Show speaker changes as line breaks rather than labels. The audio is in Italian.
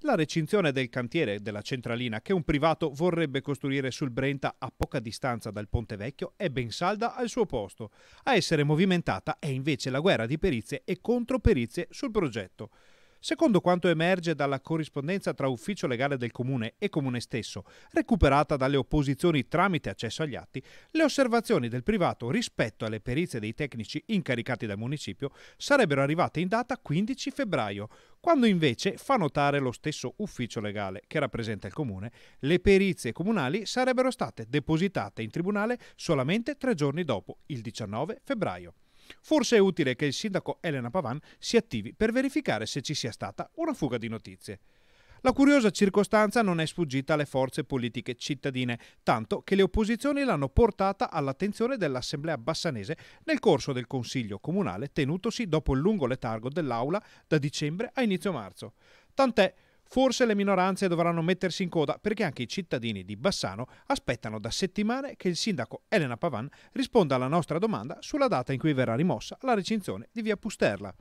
La recinzione del cantiere della centralina che un privato vorrebbe costruire sul Brenta a poca distanza dal Ponte Vecchio è ben salda al suo posto. A essere movimentata è invece la guerra di perizie e controperizie sul progetto. Secondo quanto emerge dalla corrispondenza tra ufficio legale del comune e comune stesso, recuperata dalle opposizioni tramite accesso agli atti, le osservazioni del privato rispetto alle perizie dei tecnici incaricati dal municipio sarebbero arrivate in data 15 febbraio, quando invece, fa notare lo stesso ufficio legale che rappresenta il comune, le perizie comunali sarebbero state depositate in tribunale solamente tre giorni dopo, il 19 febbraio. Forse è utile che il sindaco Elena Pavan si attivi per verificare se ci sia stata una fuga di notizie. La curiosa circostanza non è sfuggita alle forze politiche cittadine, tanto che le opposizioni l'hanno portata all'attenzione dell'Assemblea bassanese nel corso del Consiglio comunale tenutosi dopo il lungo letargo dell'Aula da dicembre a inizio marzo. Tant'è Forse le minoranze dovranno mettersi in coda perché anche i cittadini di Bassano aspettano da settimane che il sindaco Elena Pavan risponda alla nostra domanda sulla data in cui verrà rimossa la recinzione di via Pusterla.